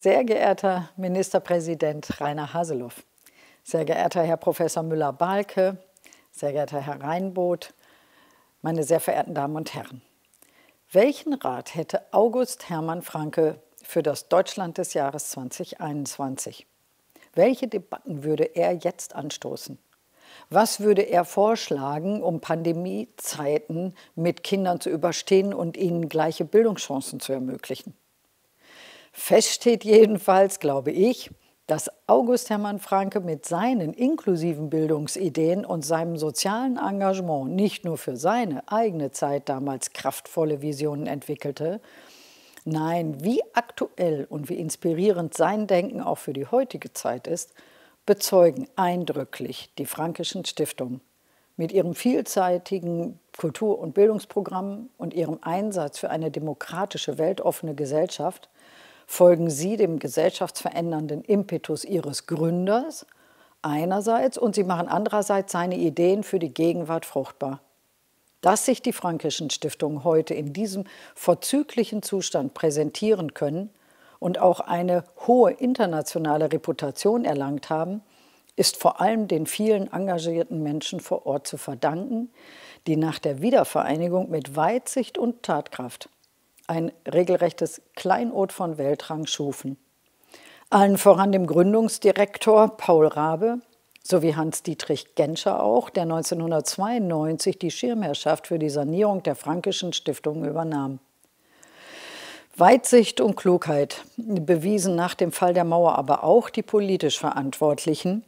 Sehr geehrter Ministerpräsident Rainer Haseloff, sehr geehrter Herr Professor Müller-Balke, sehr geehrter Herr Reinboth, meine sehr verehrten Damen und Herren, welchen Rat hätte August Hermann Franke für das Deutschland des Jahres 2021? Welche Debatten würde er jetzt anstoßen? Was würde er vorschlagen, um Pandemiezeiten mit Kindern zu überstehen und ihnen gleiche Bildungschancen zu ermöglichen? Fest steht jedenfalls, glaube ich, dass August Hermann Franke mit seinen inklusiven Bildungsideen und seinem sozialen Engagement nicht nur für seine eigene Zeit damals kraftvolle Visionen entwickelte, nein, wie aktuell und wie inspirierend sein Denken auch für die heutige Zeit ist, bezeugen eindrücklich die Frankischen Stiftungen mit ihrem vielseitigen Kultur- und Bildungsprogramm und ihrem Einsatz für eine demokratische, weltoffene Gesellschaft – folgen sie dem gesellschaftsverändernden Impetus ihres Gründers einerseits und sie machen andererseits seine Ideen für die Gegenwart fruchtbar. Dass sich die Frankischen Stiftungen heute in diesem vorzüglichen Zustand präsentieren können und auch eine hohe internationale Reputation erlangt haben, ist vor allem den vielen engagierten Menschen vor Ort zu verdanken, die nach der Wiedervereinigung mit Weitsicht und Tatkraft ein regelrechtes Kleinod von Weltrang schufen. Allen voran dem Gründungsdirektor Paul Rabe sowie Hans-Dietrich Genscher auch, der 1992 die Schirmherrschaft für die Sanierung der Frankischen Stiftung übernahm. Weitsicht und Klugheit bewiesen nach dem Fall der Mauer aber auch die politisch Verantwortlichen,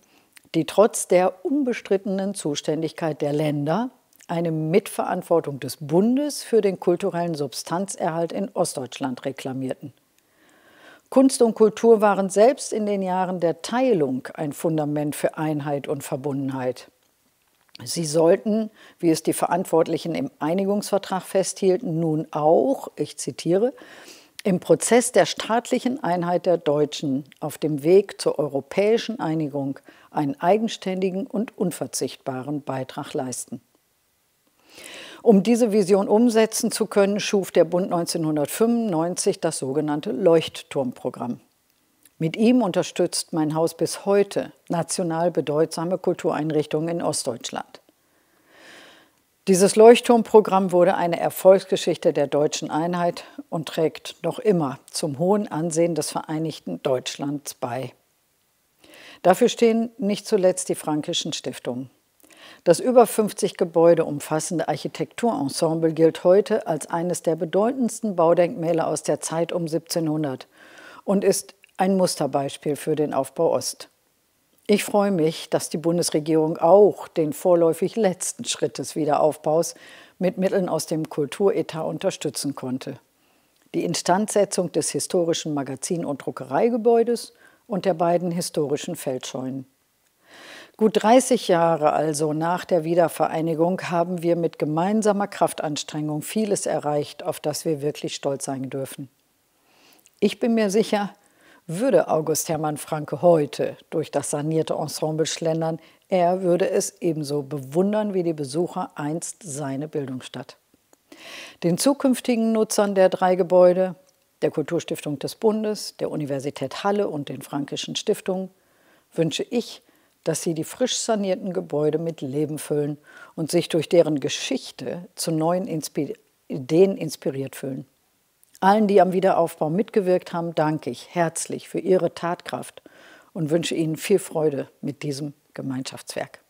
die trotz der unbestrittenen Zuständigkeit der Länder eine Mitverantwortung des Bundes für den kulturellen Substanzerhalt in Ostdeutschland reklamierten. Kunst und Kultur waren selbst in den Jahren der Teilung ein Fundament für Einheit und Verbundenheit. Sie sollten, wie es die Verantwortlichen im Einigungsvertrag festhielten, nun auch, ich zitiere, im Prozess der staatlichen Einheit der Deutschen auf dem Weg zur europäischen Einigung einen eigenständigen und unverzichtbaren Beitrag leisten. Um diese Vision umsetzen zu können, schuf der Bund 1995 das sogenannte Leuchtturmprogramm. Mit ihm unterstützt mein Haus bis heute national bedeutsame Kultureinrichtungen in Ostdeutschland. Dieses Leuchtturmprogramm wurde eine Erfolgsgeschichte der deutschen Einheit und trägt noch immer zum hohen Ansehen des Vereinigten Deutschlands bei. Dafür stehen nicht zuletzt die frankischen Stiftungen. Das über 50 Gebäude umfassende Architekturensemble gilt heute als eines der bedeutendsten Baudenkmäler aus der Zeit um 1700 und ist ein Musterbeispiel für den Aufbau Ost. Ich freue mich, dass die Bundesregierung auch den vorläufig letzten Schritt des Wiederaufbaus mit Mitteln aus dem Kulturetat unterstützen konnte. Die Instandsetzung des historischen Magazin- und Druckereigebäudes und der beiden historischen Feldscheunen. Gut 30 Jahre also nach der Wiedervereinigung haben wir mit gemeinsamer Kraftanstrengung vieles erreicht, auf das wir wirklich stolz sein dürfen. Ich bin mir sicher, würde August Hermann Franke heute durch das sanierte Ensemble schlendern, er würde es ebenso bewundern wie die Besucher einst seine Bildungsstadt. Den zukünftigen Nutzern der drei Gebäude, der Kulturstiftung des Bundes, der Universität Halle und den Frankischen Stiftungen, wünsche ich, dass sie die frisch sanierten Gebäude mit Leben füllen und sich durch deren Geschichte zu neuen Inspir Ideen inspiriert fühlen. Allen, die am Wiederaufbau mitgewirkt haben, danke ich herzlich für ihre Tatkraft und wünsche Ihnen viel Freude mit diesem Gemeinschaftswerk.